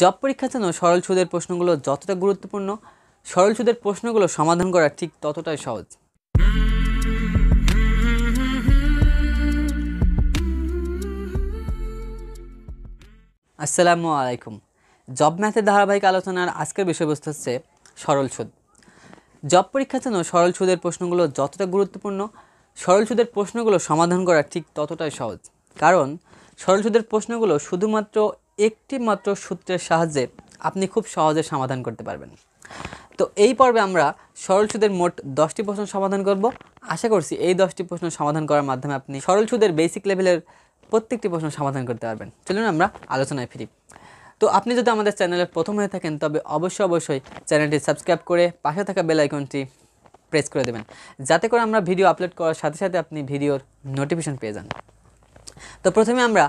Job পরীক্ষার জন্য সরল সুদের প্রশ্নগুলো যতটা গুরুত্বপূর্ণ সরল সুদের প্রশ্নগুলো সমাধান করা ঠিক ততটাই সহজ আসসালামু আলাইকুম জব ম্যাথের ধারাবাহিক আলোচনার আজকের বিষয়বস্তু হচ্ছে সরল সুদ জব পরীক্ষার জন্য সরল সুদের প্রশ্নগুলো যতটা গুরুত্বপূর্ণ সরল সুদের প্রশ্নগুলো সমাধান করা ঠিক ততটাই সহজ কারণ সরল সুদের প্রশ্নগুলো শুধুমাত্র একটি মাত্র সূত্রের সাহায্যে আপনি খুব সহজে সমাধান করতে পারবেন তো এই পর্বে আমরা সরল সুদের মোট দশটি প্রশ্ন সমাধান করব আশা করছি এই দশটি প্রশ্ন সমাধান করার মাধ্যমে আপনি সরল সুদের বেসিক লেভেলের প্রত্যেকটি প্রশ্ন সমাধান করতে পারবেন চলুন আমরা আলোচনায় ফিরি তো আপনি যদি আমাদের চ্যানেলে প্রথম হয়ে থাকেন তবে অবশ্যই অবশ্যই চ্যানেলটি সাবস্ক্রাইব করে পাশে থাকা বেল আইকনটি প্রেস করে দেবেন যাতে করে আমরা ভিডিও আপলোড করার সাথে সাথে আপনি ভিডিওর নোটিফিকেশান পেয়ে যান তো প্রথমে আমরা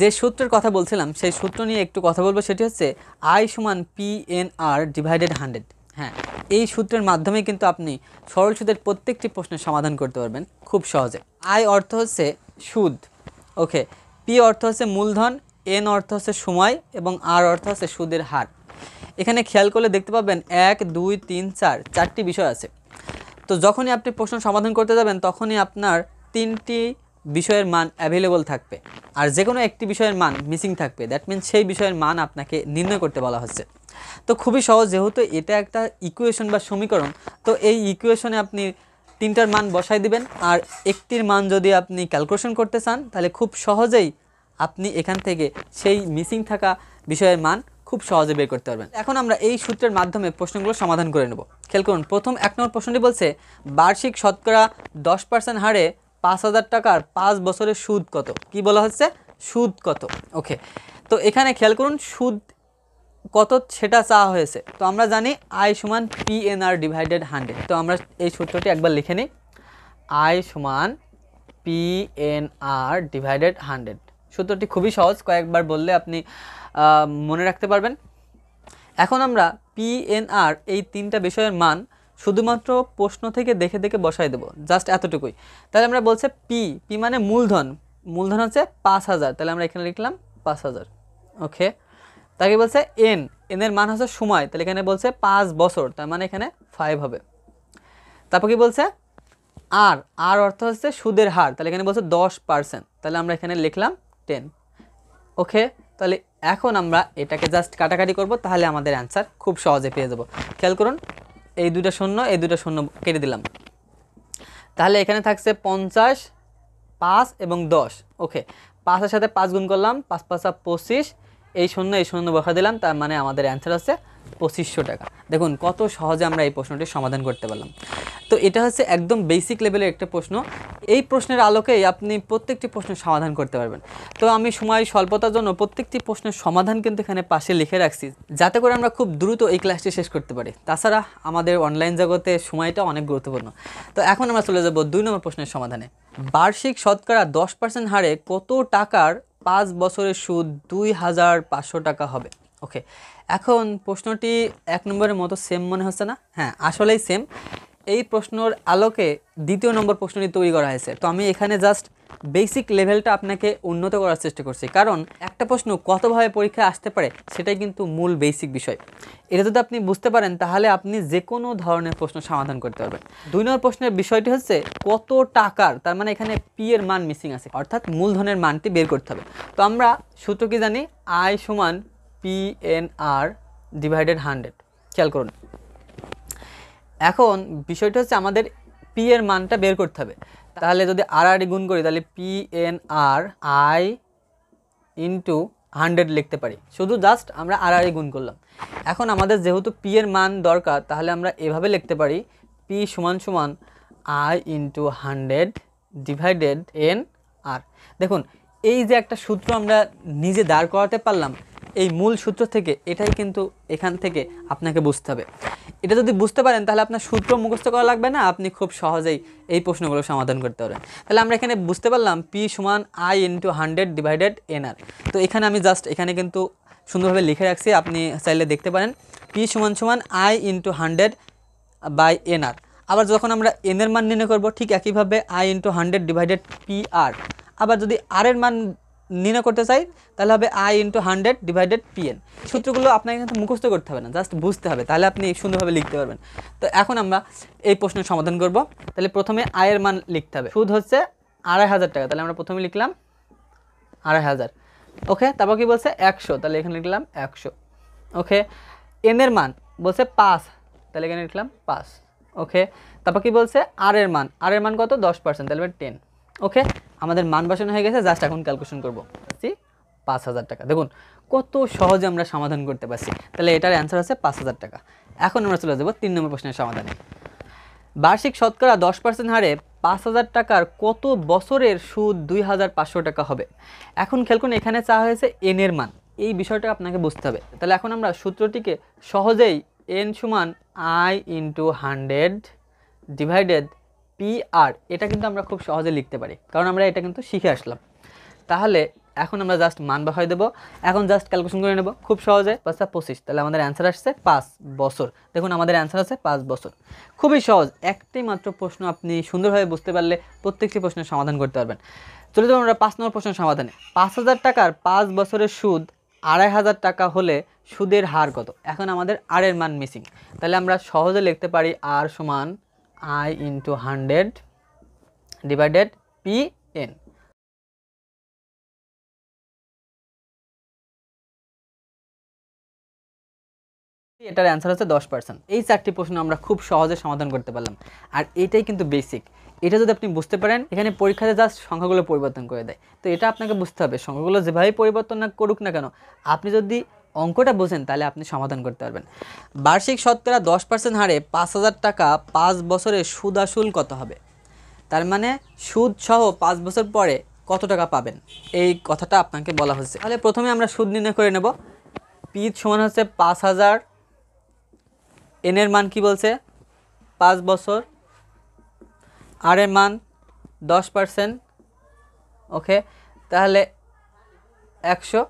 যে সূত্রের কথা বলছিলাম সেই সূত্র নিয়ে একটু কথা বলবো সেটি হচ্ছে আই সমান P N R divided hundred হ্যাঁ এই সূত্রের মাধ্যমে কিন্তু আপনি সরল সুদের প্রত্যেকটি প্রশ্নের সমাধান করতে পারবেন খুব সহজে আই অর্থ হচ্ছে সুদ ওকে পি অর্থ হচ্ছে মূলধন এন অর্থ হচ্ছে সময় এবং আর অর্থ হচ্ছে সুদের হার এখানে খেয়াল করলে দেখতে পাবেন এক দুই তিন চার চারটি বিষয় আছে তো যখনই আপনি প্রশ্ন সমাধান করতে যাবেন তখনই আপনার তিনটি বিষয়ের মান অ্যাভেলেবল থাকবে আর যে কোনো একটি বিষয়ের মান মিসিং থাকবে দ্যাট মিন সেই বিষয়ের মান আপনাকে নির্ণয় করতে বলা হচ্ছে তো খুবই সহজ যেহেতু এটা একটা ইকুয়েশন বা সমীকরণ তো এই ইকুয়েশনে আপনি তিনটার মান বসাই দিবেন আর একটির মান যদি আপনি ক্যালকুলেশন করতে চান তাহলে খুব সহজেই আপনি এখান থেকে সেই মিসিং থাকা বিষয়ের মান খুব সহজে বের করতে পারবেন এখন আমরা এই সূত্রের মাধ্যমে প্রশ্নগুলো সমাধান করে নেব খেয়াল করুন প্রথম এক নম্বর প্রশ্নটি বলছে বার্ষিক শতকরা দশ পার্সেন্ট হারে পাঁচ হাজার টাকার পাঁচ বছরের সুদ কত কি বলা হচ্ছে সুদ কত ওকে তো এখানে খেয়াল করুন সুদ কত সেটা চাওয়া হয়েছে তো আমরা জানি আই সমান P N R divided hundred তো আমরা এই সূত্রটি একবার লিখে নিই আই সমান P N R divided hundred সূত্রটি খুবই সহজ কয়েকবার বললে আপনি মনে রাখতে পারবেন এখন আমরা পি এন আর এই তিনটা বিষয়ের মান শুধুমাত্র প্রশ্ন থেকে দেখে দেখে বসাই দেবো জাস্ট এতটুকুই তাহলে আমরা বলছে পি পি মানে মূলধন মূলধন হচ্ছে পাঁচ হাজার তাহলে আমরা এখানে লিখলাম পাঁচ হাজার ওকে তাকে বলছে এন এনের মান হচ্ছে সময় তাহলে এখানে বলছে পাঁচ বছর তার মানে এখানে ফাইভ হবে তারপর কি বলছে আর আর অর্থ হচ্ছে সুদের হার তাহলে এখানে বলছে দশ পার্সেন্ট তাহলে আমরা এখানে লিখলাম টেন ওকে তাহলে এখন আমরা এটাকে জাস্ট কাটাকাটি করব তাহলে আমাদের অ্যান্সার খুব সহজে পেয়ে যাব খেয়াল করুন এই দুইটা শূন্য এই দুইটা শূন্য কেটে দিলাম তাহলে এখানে থাকছে পঞ্চাশ পাঁচ এবং দশ ওকে পাঁচের সাথে পাঁচ গুণ করলাম পাঁচ পাঁচা পঁচিশ এই শূন্য এই শূন্য বসা দিলাম তার মানে আমাদের অ্যান্সার হচ্ছে পঁচিশশো টাকা দেখুন কত সহজে আমরা এই প্রশ্নটির সমাধান করতে পারলাম তো এটা হচ্ছে একদম বেসিক লেভেলের একটা প্রশ্ন এই প্রশ্নের আলোকেই আপনি প্রত্যেকটি প্রশ্নের সমাধান করতে পারবেন তো আমি সময় স্বল্পতার জন্য প্রত্যেকটি প্রশ্নের সমাধান কিন্তু এখানে পাশে লিখে রাখছি যাতে করে আমরা খুব দ্রুত এই ক্লাসটি শেষ করতে পারি তাছাড়া আমাদের অনলাইন জগতে সময়টা অনেক গুরুত্বপূর্ণ তো এখন আমরা চলে যাব দুই নম্বর প্রশ্নের সমাধানে বার্ষিক শতকরা দশ পার্সেন্ট হারে কত টাকার পাঁচ বছরের সুদ দুই হাজার পাঁচশো টাকা হবে ওকে এখন প্রশ্নটি এক নম্বরের মতো সেম মনে হচ্ছে না হ্যাঁ আসলেই সেম এই প্রশ্নর আলোকে দ্বিতীয় নম্বর প্রশ্নটি তৈরি করা হয়েছে তো আমি এখানে জাস্ট বেসিক লেভেলটা আপনাকে উন্নত করার চেষ্টা করছি কারণ একটা প্রশ্ন কতভাবে পরীক্ষায় আসতে পারে সেটাই কিন্তু মূল বেসিক বিষয় এটা যদি আপনি বুঝতে পারেন তাহলে আপনি যে কোনো ধরনের প্রশ্ন সমাধান করতে পারবেন দুই নম্বর প্রশ্নের বিষয়টি হচ্ছে কত টাকার তার মানে এখানে পি এর মান মিসিং আছে অর্থাৎ মূলধনের মানটি বের করতে হবে তো আমরা সূত্র কি জানি আই সমান P N R divided hundred খেয়াল করুন এখন বিষয়টা হচ্ছে আমাদের পি এর মানটা বের করতে হবে তাহলে যদি আর আর গুণ করি তাহলে P N R I into hundred লিখতে পারি শুধু জাস্ট আমরা আর আর গুণ করলাম এখন আমাদের যেহেতু পি এর মান দরকার তাহলে আমরা এভাবে লিখতে পারি পি সমান সমান I into hundred divided N R দেখুন এই যে একটা সূত্র আমরা নিজে দাঁড় করাতে পারলাম এই মূল সূত্র থেকে এটাই কিন্তু এখান থেকে আপনাকে বুঝতে হবে এটা যদি বুঝতে পারেন তাহলে আপনার সূত্র মুখস্থ করা লাগবে না আপনি খুব সহজেই এই প্রশ্নগুলো সমাধান করতে পারবেন তাহলে আমরা এখানে বুঝতে পারলাম পি সমান I into hundred divided N R তো এখানে আমি জাস্ট এখানে কিন্তু সুন্দরভাবে লিখে রাখছি আপনি চাইলে দেখতে পারেন পি সমান সমান I into hundred by N R আবার যখন আমরা এনের মান নির্ণয় করবো ঠিক একইভাবে I into hundred divided P R আবার যদি আর এর মান নির্ণয় করতে চাই তাহলে হবে I into hundred divided P N সূত্রগুলো আপনাকে কিন্তু মুখস্থ করতে হবে না জাস্ট বুঝতে হবে তাহলে আপনি সুন্দরভাবে লিখতে পারবেন তো এখন আমরা এই প্রশ্নের সমাধান করব তাহলে প্রথমে আয়ের মান লিখতে হবে সুদ হচ্ছে আড়াই হাজার টাকা তাহলে আমরা প্রথমে লিখলাম আড়াই হাজার ওকে তারপর কি বলছে একশো তাহলে এখানে লিখলাম একশো ওকে এনের মান বলছে পাঁচ তাহলে এখানে লিখলাম পাঁচ ওকে তারপর কি বলছে আর এর মান আর এর মান কত দশ পার্সেন্ট তাহলে টেন ওকে আমাদের মান বসানো হয়ে গেছে জাস্ট এখন ক্যালকুলেশন করবো পাঁচ হাজার টাকা দেখুন কত সহজে আমরা সমাধান করতে পারছি তাহলে এটার অ্যান্সার আছে পাঁচ হাজার টাকা এখন আমরা চলে যাবো তিন নম্বর প্রশ্নের সমাধানে বার্ষিক শতকরা দশ পার্সেন্ট হারে পাঁচ হাজার টাকার কত বছরের সুদ দুই হাজার পাঁচশো টাকা হবে এখন খেলকুন এখানে চা হয়েছে এন এর মান এই বিষয়টা আপনাকে বুঝতে হবে তাহলে এখন আমরা সূত্রটিকে সহজেই এন সমান I into hundred divided P R এটা কিন্তু আমরা খুব সহজে লিখতে পারি কারণ আমরা এটা কিন্তু শিখে আসলাম তাহলে এখন আমরা জাস্ট মান বাহয় দেবো এখন জাস্ট ক্যালকুলেশন করে নেব খুব সহজে পাঁচটা পঁচিশ তাহলে আমাদের অ্যান্সার আসছে পাঁচ বছর দেখুন আমাদের অ্যান্সার আছে পাঁচ বছর খুবই সহজ একটি মাত্র প্রশ্ন আপনি সুন্দরভাবে বুঝতে পারলে প্রত্যেকটি প্রশ্নের সমাধান করতে পারবেন চলে যাবো আমরা পাঁচ নম্বর প্রশ্নের সমাধানে পাঁচ হাজার টাকার পাঁচ বছরের সুদ আড়াই হাজার টাকা হলে সুদের হার কত এখন আমাদের আরের মান মিসিং তাহলে আমরা সহজে লিখতে পারি আর সমান i into 100 divided p n. এটার অ্যান্সার হচ্ছে দশ পার্সেন্ট এই চারটি প্রশ্ন আমরা খুব সহজে সমাধান করতে পারলাম আর এটাই কিন্তু বেসিক এটা যদি আপনি বুঝতে পারেন এখানে পরীক্ষাতে জাস্ট সংখ্যাগুলো পরিবর্তন করে দেয় তো এটা আপনাকে বুঝতে হবে সংখ্যাগুলো যেভাবে পরিবর্তন না করুক না কেন আপনি যদি অঙ্কটা বোঝেন তাহলে আপনি সমাধান করতে পারবেন বার্ষিক শতকরা দশ পার্সেন্ট হারে পাঁচ হাজার টাকা পাঁচ বছরে সুদ আসুল কত হবে তার মানে সুদ সহ পাঁচ বছর পরে কত টাকা পাবেন এই কথাটা আপনাকে বলা হচ্ছে তাহলে প্রথমে আমরা সুদ নির্ণয় করে নেব পিচ সমান হচ্ছে পাঁচ হাজার এনের মান কি বলছে পাঁচ বছর আর এর মান দশ পার্সেন্ট ওকে তাহলে একশো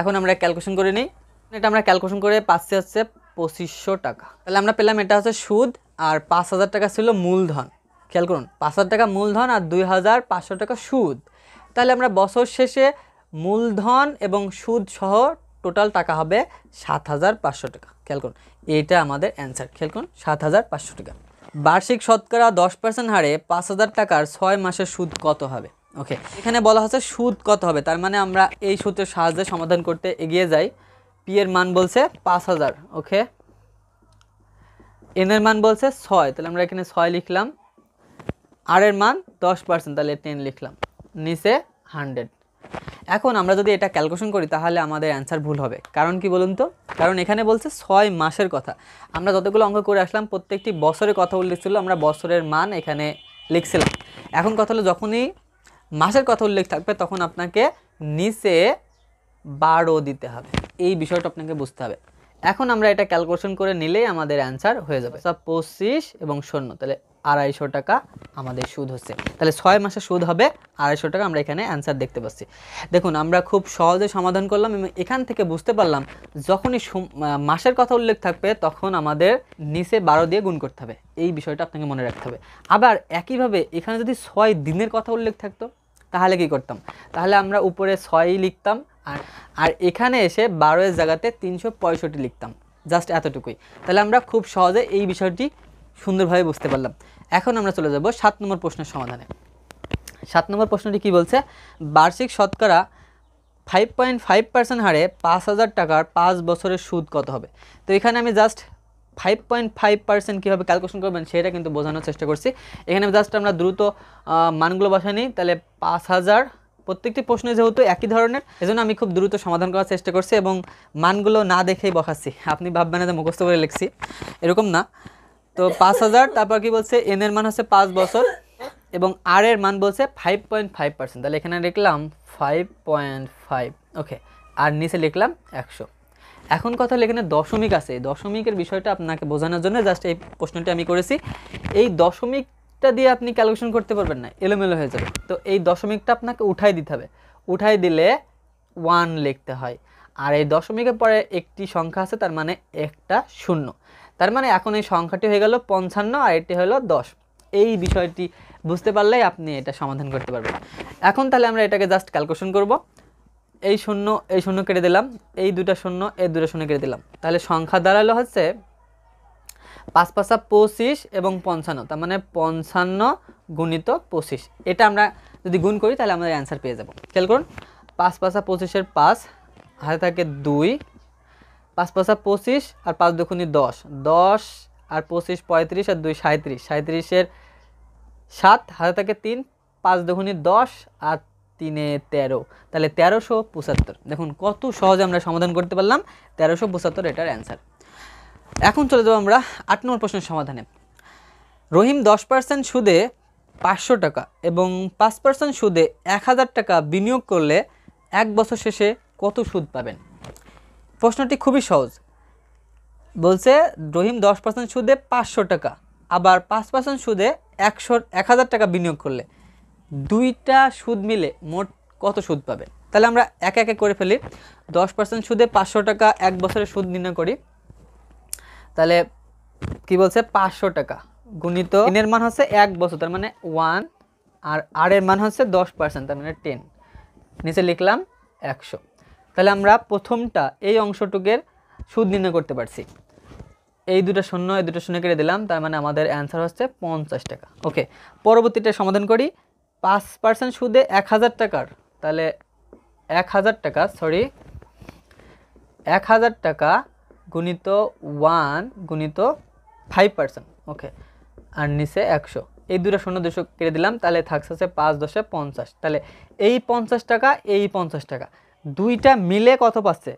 এখন আমরা ক্যালকুলেশন করে নিই এটা আমরা ক্যালকুলেশন করে পাচ্ছি হচ্ছে পঁচিশশো টাকা তাহলে আমরা পেলাম এটা হচ্ছে সুদ আর পাঁচ হাজার টাকা ছিল মূলধন খেয়াল করুন পাঁচ হাজার টাকা মূলধন আর দুই হাজার পাঁচশো টাকা সুদ তাহলে আমরা বছর শেষে মূলধন এবং সুদ সহ টোটাল টাকা হবে সাত হাজার পাঁচশো টাকা খেয়াল করুন এইটা আমাদের অ্যান্সার খেয়াল করুন সাত হাজার পাঁচশো টাকা বার্ষিক শতকরা দশ পার্সেন্ট হারে পাঁচ হাজার টাকার ছয় মাসের সুদ কত হবে ওকে এখানে বলা হচ্ছে সুদ কত হবে তার মানে আমরা এই সূত্রের সাহায্যে সমাধান করতে এগিয়ে যাই পি এর মান বলছে পাঁচ হাজার ওকে এন এর মান বলছে ছয় তাহলে আমরা এখানে ছয় লিখলাম আর এর মান দশ পার্সেন্ট তাহলে টেন লিখলাম নিচে হান্ড্রেড এখন আমরা যদি এটা ক্যালকুলেশন করি তাহলে আমাদের অ্যান্সার ভুল হবে কারণ কি বলুন তো কারণ এখানে বলছে ছয় মাসের কথা আমরা যতগুলো অঙ্ক করে আসলাম প্রত্যেকটি বছরের কথা উল্লেখ ছিল আমরা বছরের মান এখানে লিখছিলাম এখন কথা হলো যখনই মাসের কথা উল্লেখ থাকবে তখন আপনাকে নিচে বারো দিতে হবে এই বিষয়টা আপনাকে বুঝতে হবে এখন আমরা এটা ক্যালকুলেশন করে নিলেই আমাদের অ্যান্সার হয়ে যাবে সব পঁচিশ এবং শূন্য তাহলে আড়াইশো টাকা আমাদের সুদ হচ্ছে তাহলে ছয় মাসে সুদ হবে আড়াইশো টাকা আমরা এখানে অ্যান্সার দেখতে পাচ্ছি দেখুন আমরা খুব সহজে সমাধান করলাম এবং এখান থেকে বুঝতে পারলাম যখনই মাসের কথা উল্লেখ থাকবে তখন আমাদের নিচে বারো দিয়ে গুণ করতে হবে এই বিষয়টা আপনাকে মনে রাখতে হবে আবার একইভাবে এখানে যদি ছয় দিনের কথা উল্লেখ থাকতো তাহলে কি করতাম তাহলে আমরা উপরে ছয়ই লিখতাম আর আর এখানে এসে বারো এর জায়গাতে তিনশো পঁয়ষট্টি লিখতাম জাস্ট এতটুকুই তাহলে আমরা খুব সহজে এই বিষয়টি সুন্দরভাবে বুঝতে পারলাম এখন আমরা চলে যাব সাত নম্বর প্রশ্নের সমাধানে সাত নম্বর প্রশ্নটি কি বলছে বার্ষিক শতকরা ফাইভ পয়েন্ট ফাইভ পার্সেন্ট হারে পাঁচ হাজার টাকার পাঁচ বছরের সুদ কত হবে তো এখানে আমি just five point five percent কীভাবে ক্যালকুলেশন করবেন সেটা কিন্তু বোঝানোর চেষ্টা করছি এখানে জাস্ট আমরা দ্রুত মানগুলো বসাই নিই তাহলে পাঁচ হাজার প্রত্যেকটি প্রশ্ন যেহেতু একই ধরনের এজন্য আমি খুব দ্রুত সমাধান করার চেষ্টা করছি এবং মানগুলো না দেখেই বসাচ্ছি আপনি ভাববেন যে মুখস্থ করে লিখছি এরকম না তো পাঁচ হাজার তারপর কি বলছে এন এর মান হচ্ছে পাঁচ বছর এবং আর এর মান বলছে ফাইভ পয়েন্ট ফাইভ পার্সেন্ট তাহলে এখানে লিখলাম ফাইভ পয়েন্ট ফাইভ ওকে আর নিচে লিখলাম একশো এখন কথা হলো এখানে দশমিক আছে দশমিকের বিষয়টা আপনাকে বোঝানোর জন্য জাস্ট এই প্রশ্নটি আমি করেছি এই দশমিক এটা দিয়ে আপনি ক্যালকুলেশন করতে পারবেন না এলোমেলো হয়ে যাবে তো এই দশমিকটা আপনাকে উঠাই দিতে হবে উঠাই দিলে ওয়ান লিখতে হয় আর এই দশমিকের পরে একটি সংখ্যা আছে তার মানে একটা শূন্য তার মানে এখন এই সংখ্যাটি হয়ে গেল পঞ্চান্ন আর এটি হলো দশ এই বিষয়টি বুঝতে পারলেই আপনি এটা সমাধান করতে পারবেন এখন তাহলে আমরা এটাকে জাস্ট ক্যালকুলেশন করব এই শূন্য এই শূন্য কেটে দিলাম এই দুটা শূন্য এই দুটা শূন্য কেটে দিলাম তাহলে সংখ্যা দাঁড়ালো হচ্ছে পাঁচ পাঁচা পঁচিশ এবং পঞ্চান্ন তার মানে পঞ্চান্ন গুণিত পঁচিশ এটা আমরা যদি গুণ করি তাহলে আমাদের অ্যান্সার পেয়ে যাব খেয়াল করুন পাঁচ পাঁচা পঁচিশের পাঁচ হাতে থাকে দুই পাঁচ পাঁচা পঁচিশ আর পাঁচ দুখুনি দশ দশ আর পঁচিশ পঁয়ত্রিশ আর দুই সাঁত্রিশ সাঁত্রিশের সাত হাতে থাকে তিন পাঁচ দুখুনি দশ আর তিনে তেরো তাহলে তেরোশো পঁচাত্তর দেখুন কত সহজে আমরা সমাধান করতে পারলাম তেরোশো পঁচাত্তর এটার অ্যান্সার এখন চলে যাবো আমরা আট নম্বর প্রশ্নের সমাধানে রহিম দশ পার্সেন্ট সুদে পাঁচশো টাকা এবং পাঁচ পার্সেন্ট সুদে এক হাজার টাকা বিনিয়োগ করলে এক বছর শেষে কত সুদ পাবেন প্রশ্নটি খুবই সহজ বলছে রহিম দশ পার্সেন্ট সুদে পাঁচশো টাকা আবার পাঁচ পার্সেন্ট সুদে একশো এক হাজার টাকা বিনিয়োগ করলে দুইটা সুদ মিলে মোট কত সুদ পাবেন তাহলে আমরা এক একে করে ফেলি দশ পার্সেন্ট সুদে পাঁচশো টাকা এক বছরের সুদ নির্ণয় করি তাহলে কি বলছে পাঁচশো টাকা গুণিত এর মান হচ্ছে এক বছর তার মানে ওয়ান আর আর এর মান হচ্ছে দশ পার্সেন্ট তার মানে টেন নিচে লিখলাম একশো তাহলে আমরা প্রথমটা এই অংশটুকের সুদ নির্ণয় করতে পারছি এই দুটো শূন্য এই দুটো শূন্য কেটে দিলাম তার মানে আমাদের অ্যান্সার হচ্ছে পঞ্চাশ টাকা ওকে পরবর্তীটা সমাধান করি পাঁচ পার্সেন্ট সুদে এক হাজার টাকার তাহলে এক হাজার টাকা সরি এক হাজার টাকা গুণিত ওয়ান গুণিত ফাইভ পার্সেন্ট ওকে আর নিচে একশো এই দুটো শূন্য দুশো কেড়ে দিলাম তাহলে থাকছে হচ্ছে পাঁচ দশে পঞ্চাশ তাহলে এই পঞ্চাশ টাকা এই পঞ্চাশ টাকা দুইটা মিলে কত পাচ্ছে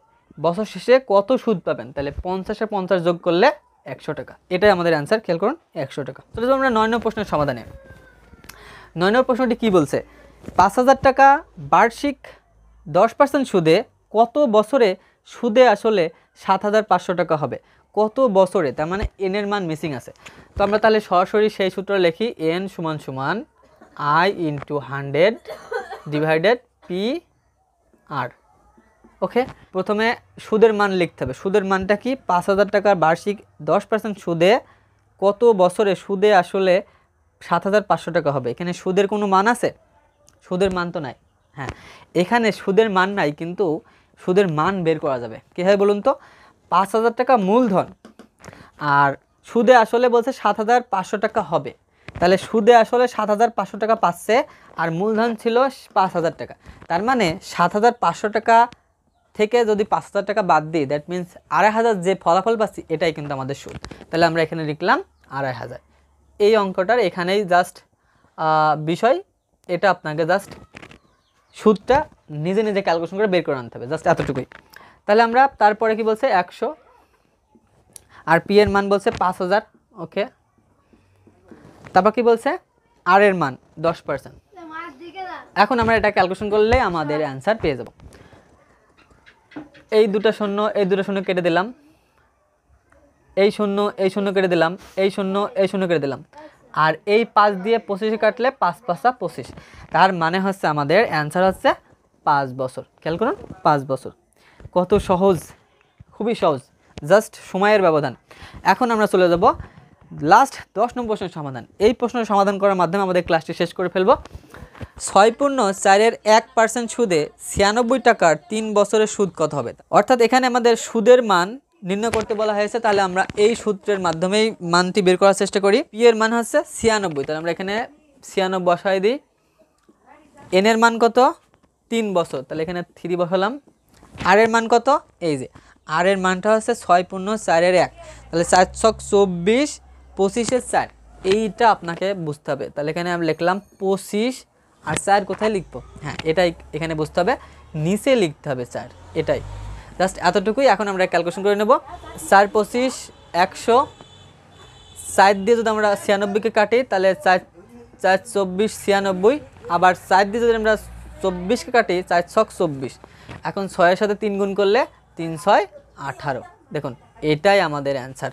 বছর শেষে কত সুদ পাবেন তাহলে পঞ্চাশে পঞ্চাশ যোগ করলে একশো টাকা এটাই আমাদের অ্যান্সার খেয়াল করুন একশো টাকা চলে যাবো আমরা নয় নম্বর প্রশ্নের সমাধানে নয় নম্বর প্রশ্নটি কী বলছে পাঁচ হাজার টাকা বার্ষিক দশ পার্সেন্ট সুদে কত বছরে সুদে আসলে সাত হাজার পাঁচশো টাকা হবে কত বছরে তার মানে এনের এর মান মিসিং আছে তো আমরা তাহলে সরাসরি সেই সূত্র লিখি এন সমান সমান I into hundred divided P R okay প্রথমে সুদের মান লিখতে হবে সুদের মানটা কি পাঁচ হাজার টাকার বার্ষিক দশ পার্সেন্ট সুদে কত বছরে সুদে আসলে সাত হাজার পাঁচশো টাকা হবে এখানে সুদের কোনো মান আছে সুদের মান তো নাই হ্যাঁ এখানে সুদের মান নাই কিন্তু সুদের মান বের করা যাবে কীভাবে বলুন তো পাঁচ হাজার টাকা মূলধন আর সুদে আসলে বলছে সাত হাজার পাঁচশো টাকা হবে তাহলে সুদে আসলে সাত হাজার পাঁচশো টাকা পাচ্ছে আর মূলধন ছিল পাঁচ হাজার টাকা তার মানে সাত হাজার পাঁচশো টাকা থেকে যদি পাঁচ হাজার টাকা বাদ দিই দ্যাট মিন্স আড়াই হাজার যে ফলাফল পাচ্ছি এটাই কিন্তু আমাদের সুদ তাহলে আমরা এখানে লিখলাম আড়াই হাজার এই অঙ্কটার এখানেই জাস্ট বিষয় এটা আপনাকে জাস্ট সুদটা নিজে নিজে ক্যালকুলেশন করে বের করে আনতে হবে জাস্ট এতটুকুই তাহলে আমরা তারপরে কি বলছে একশো আর পি এর মান বলছে পাঁচ হাজার ওকে তারপর কি বলছে আর এর মান দশ পার্সেন্ট এখন আমরা এটা ক্যালকুলেশন করলে আমাদের অ্যান্সার পেয়ে যাব এই দুটো শূন্য এই দুটো শূন্য কেটে দিলাম এই শূন্য এই শূন্য কেটে দিলাম এই শূন্য এই শূন্য কেটে দিলাম আর এই পাঁচ দিয়ে পঁচিশে কাটলে পাঁচ পাঁচটা পঁচিশ তার মানে হচ্ছে আমাদের অ্যান্সার হচ্ছে পাঁচ বছর খেয়াল করুন পাঁচ বছর কত সহজ খুবই সহজ জাস্ট সময়ের ব্যবধান এখন আমরা চলে যাব লাস্ট দশ নম্বর প্রশ্নের সমাধান এই প্রশ্নের সমাধান করার মাধ্যমে আমাদের ক্লাসটি শেষ করে ফেলব ছয় পূর্ণ চারের এক পার্সেন্ট সুদে ছিয়ানব্বই টাকার তিন বছরের সুদ কত হবে অর্থাৎ এখানে আমাদের সুদের মান নির্ণয় করতে বলা হয়েছে তাহলে আমরা এই সূত্রের মাধ্যমেই মানটি বের করার চেষ্টা করি পি এর মান হচ্ছে ছিয়ানব্বই তাহলে আমরা এখানে ছিয়ানব্বই বসাই দিই এন এর মান কত তিন বছর তাহলে এখানে থ্রি বসালাম আর এর মান কত এই যে আর এর মানটা হচ্ছে ছয় পূর্ণ চারের এক তাহলে চার ছক চব্বিশ পঁচিশের চার এইটা আপনাকে বুঝতে হবে তাহলে এখানে আমি লিখলাম পঁচিশ আর চার কোথায় লিখবো হ্যাঁ এটাই এখানে বুঝতে হবে নিচে লিখতে হবে চার এটাই জাস্ট এতটুকুই এখন আমরা ক্যালকুলেশন করে নেব চার পঁচিশ একশো চার দিয়ে যদি আমরা ছিয়ানব্বইকে কাটি তাহলে চার চার চব্বিশ ছিয়ানব্বই আবার চার দিয়ে যদি আমরা চব্বিশকে কাটি চার ছক চব্বিশ এখন ছয়ের সাথে তিন গুণ করলে তিন ছয় আঠারো দেখুন এটাই আমাদের অ্যান্সার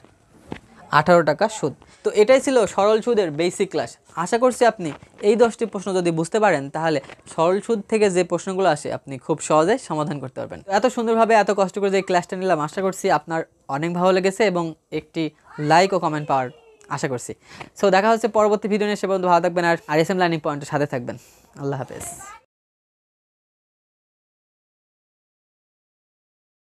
আঠারো টাকা সুদ তো এটাই ছিল সরল সুদের বেসিক ক্লাস আশা করছি আপনি এই দশটি প্রশ্ন যদি বুঝতে পারেন তাহলে সরল সুদ থেকে যে প্রশ্নগুলো আসে আপনি খুব সহজে সমাধান করতে পারবেন এত সুন্দরভাবে এত কষ্ট করে যে ক্লাসটা নিলাম আশা করছি আপনার অনেক ভালো লেগেছে এবং একটি লাইক ও কমেন্ট পাওয়ার আশা করছি সো দেখা হচ্ছে পরবর্তী ভিডিও নিয়ে সে পর্যন্ত ভালো থাকবেন আর আর এস এম লার্নিং পয়েন্টের সাথে থাকবেন আল্লাহ হাফেজ